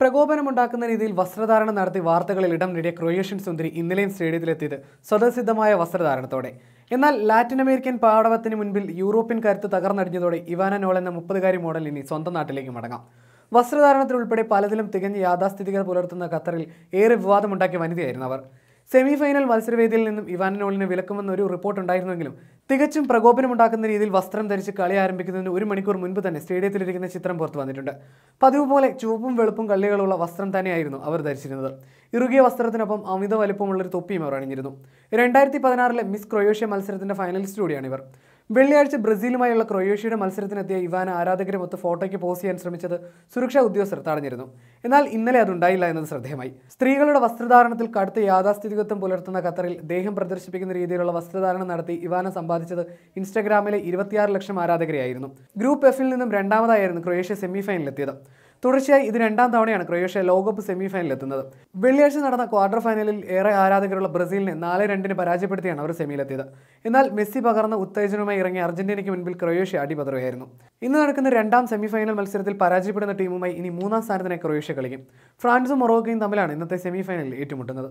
പ്രകോപനമുണ്ടാക്കുന്ന രീതിയിൽ വസ്ത്രധാരണം നടത്തി വാർത്തകളിൽ ഇടം നേടിയ ക്രൊയേഷ്യൻ സുന്ദരി ഇന്നലെയും സ്റ്റേഡിയത്തിലെത്തിയത് സ്വതസിദ്ധമായ വസ്ത്രധാരണത്തോടെ എന്നാൽ ലാറ്റിൻ അമേരിക്കൻ പാടവത്തിന് മുൻപിൽ യൂറോപ്യൻ കരുത്ത് തകർന്നടിഞ്ഞതോടെ ഇവാന നോൾ എന്ന മുപ്പതുകാരി മോഡൽ ഇനി സ്വന്തം നാട്ടിലേക്ക് മടങ്ങാം വസ്ത്രധാരണത്തിലുൾപ്പെടെ പലതിലും തികഞ്ഞ യാഥാസ്ഥിതികൾ പുലർത്തുന്ന ഖത്തറിൽ ഏറെ വിവാദമുണ്ടാക്കിയ വനിതയായിരുന്നു അവർ സെമിഫൈനൽ മത്സരവേദിയിൽ നിന്നും ഇവാനോളിന് വിലക്കുമെന്നൊരു റിപ്പോർട്ടുണ്ടായിരുന്നെങ്കിലും തികച്ചും പ്രകോപനമുണ്ടാക്കുന്ന രീതിയിൽ വസ്ത്രം ധരിച്ച് കളി ആരംഭിക്കുന്നതിന് ഒരു മണിക്കൂർ മുൻപ് തന്നെ സ്റ്റേഡിയത്തിലിരിക്കുന്ന ചിത്രം പുറത്തു വന്നിട്ടുണ്ട് പതിവ് പോലെ ചുവപ്പും വെളുപ്പും കള്ളികളുള്ള വസ്ത്രം തന്നെയായിരുന്നു അവർ ധരിച്ചിരുന്നത് ഇറുകിയ വസ്ത്രത്തിനൊപ്പം അമിത ഒരു തൊപ്പിയും അവർ അണിഞ്ഞിരുന്നു രണ്ടായിരത്തി പതിനാറിലെ മിസ് ക്രൊയേഷ്യ മത്സരത്തിന്റെ ഫൈനലിസ്റ്റ് ഇവർ വെള്ളിയാഴ്ച ബ്രസീലുമായുള്ള ക്രൊയേഷ്യയുടെ മത്സരത്തിനെത്തിയ ഇവാന ആരാധകരുമൊത്ത് ഫോട്ടോയ്ക്ക് പോസ്റ്റ് ചെയ്യാൻ ശ്രമിച്ചത് സുരക്ഷാ ഉദ്യോഗസ്ഥർ തടഞ്ഞിരുന്നു എന്നാൽ ഇന്നലെ അതുണ്ടായില്ല എന്നത് ശ്രദ്ധേയമായി സ്ത്രീകളുടെ വസ്ത്രധാരണത്തിൽ കടുത്ത യാഥാസ്ഥിതികത്വം പുലർത്തുന്ന ഖത്തറിൽ ദേഹം പ്രദർശിപ്പിക്കുന്ന രീതിയിലുള്ള വസ്ത്രധാരണം നടത്തി ഇവാന സമ്പാദിച്ചു സമ്പാദിച്ചത് ഇൻസ്റ്റഗ്രാമിലെ ഇരുപത്തിയാറ് ലക്ഷം ആരാധകരെയായിരുന്നു ഗ്രൂപ്പ് എഫിൽ നിന്നും രണ്ടാമതായിരുന്നു ക്രൊയേഷ്യ സെമിഫൈനലിലെത്തിയത് തുടർച്ചയായി ഇത് രണ്ടാം തവണയാണ് ക്രൊയേഷ്യ ലോകകപ്പ് സെമിഫൈനലിലെത്തുന്നത് വെള്ളിയാഴ്ച നടന്ന ക്വാർട്ടർ ഫൈനലിൽ ഏറെ ആരാധകരുള്ള ബ്രസീലിനെ നാല് രണ്ടിന് പരാജയപ്പെടുത്തിയാണ് അവർ സെമിയിലെത്തിയത് എന്നാൽ മെസ്സി പകർന്ന ഉത്തേജനവുമായി ഇറങ്ങിയ അർജന്റീനയ്ക്ക് മുൻപിൽ ക്രൊയേഷ്യ അടിപതറുകയായിരുന്നു ഇന്ന് നടക്കുന്ന രണ്ടാം സെമിഫൈനൽ മത്സരത്തിൽ പരാജയപ്പെടുന്ന ടീമുമായി ഇനി മൂന്നാം സ്ഥാനത്തിനായി ക്രൊയേഷ്യ കളിക്കും ഫ്രാൻസും മൊറോക്കയും തമ്മിലാണ് ഇന്നത്തെ സെമിഫൈനലിൽ ഏറ്റുമുട്ടുന്നത്